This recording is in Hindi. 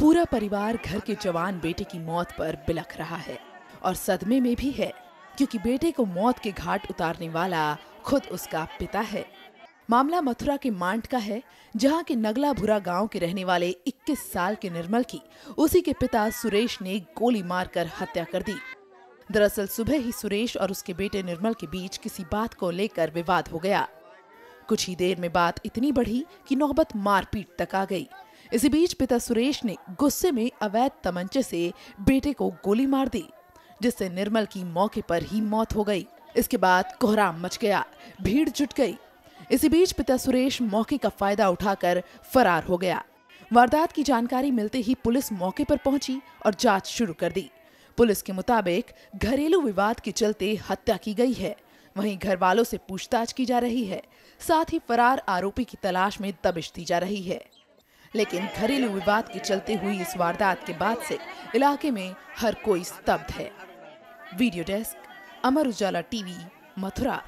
पूरा परिवार घर के जवान बेटे की मौत पर बिलख रहा है और सदमे में भी है क्योंकि बेटे को मौत के घाट उतारने वाला खुद उसका पिता है मामला मथुरा के मांड का है जहां के नगला भुरा गांव के रहने वाले 21 साल के निर्मल की उसी के पिता सुरेश ने गोली मारकर हत्या कर दी दरअसल सुबह ही सुरेश और उसके बेटे निर्मल के बीच किसी बात को लेकर विवाद हो गया कुछ ही देर में बात इतनी बढ़ी कि नौबत मारपीट तक आ गई इसी बीच पिता सुरेश ने गुस्से में अवैध तमंचे से बेटे को गोली मार दी जिससे निर्मल की मौके पर ही मौत हो गई इसके बाद कोहराम मच गया भीड़ जुट गई इसी बीच पिता सुरेश मौके का फायदा उठाकर फरार हो गया वारदात की जानकारी मिलते ही पुलिस मौके पर पहुंची और जांच शुरू कर दी पुलिस के मुताबिक घरेलू विवाद के चलते हत्या की गई है वहीं घर वालों से पूछताछ की जा रही है साथ ही फरार आरोपी की तलाश में दबिश दी जा रही है लेकिन घरेलू विवाद के चलते हुई इस वारदात के बाद से इलाके में हर कोई स्तब्ध है video desk Amar Ujala TV Mathura